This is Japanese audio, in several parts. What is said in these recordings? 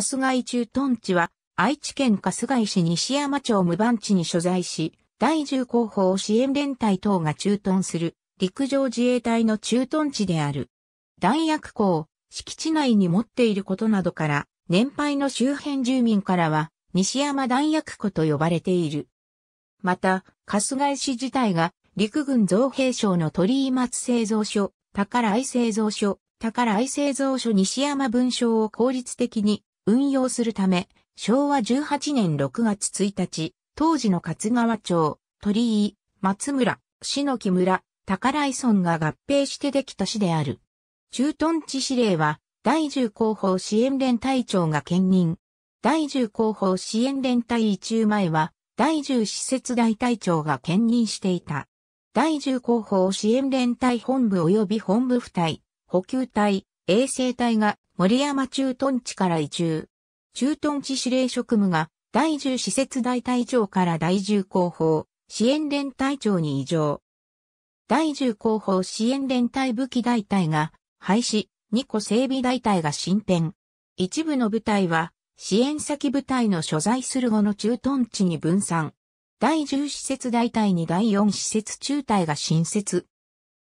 春日井駐屯地は、愛知県春日井市西山町無番地に所在し、第10広報支援連隊等が駐屯する陸上自衛隊の駐屯地である。弾薬庫を敷地内に持っていることなどから、年配の周辺住民からは、西山弾薬庫と呼ばれている。また、春日井市自体が、陸軍造兵省の鳥居松製造所、宝井製造所、宝井製造所西山文章を効率的に運用するため、昭和18年6月1日、当時の勝川町、鳥居、松村、篠木村、宝井村が合併してできた市である。駐屯地司令は、第10広報支援連隊長が兼任。第10広報支援連隊移中前は、第10施設大隊長が兼任していた。第10広報支援連隊本部及び本部部隊、補給隊、衛生隊が森山駐屯地から移住。駐屯地司令職務が第10施設大隊長から第10広報支援連隊長に移譲。第10広報支援連隊武器大隊が廃止、2個整備大隊が進展。一部の部隊は支援先部隊の所在する後の駐屯地に分散。第10施設大隊に第4施設中隊が新設。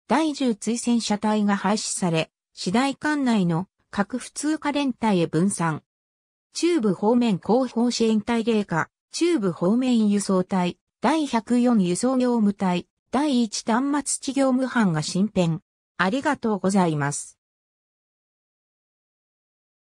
第10追戦車隊が廃止され、次第管内の各普通科連隊へ分散。中部方面後方支援隊霊下、中部方面輸送隊、第104輸送業務隊、第1端末地業務班が新編。ありがとうございます。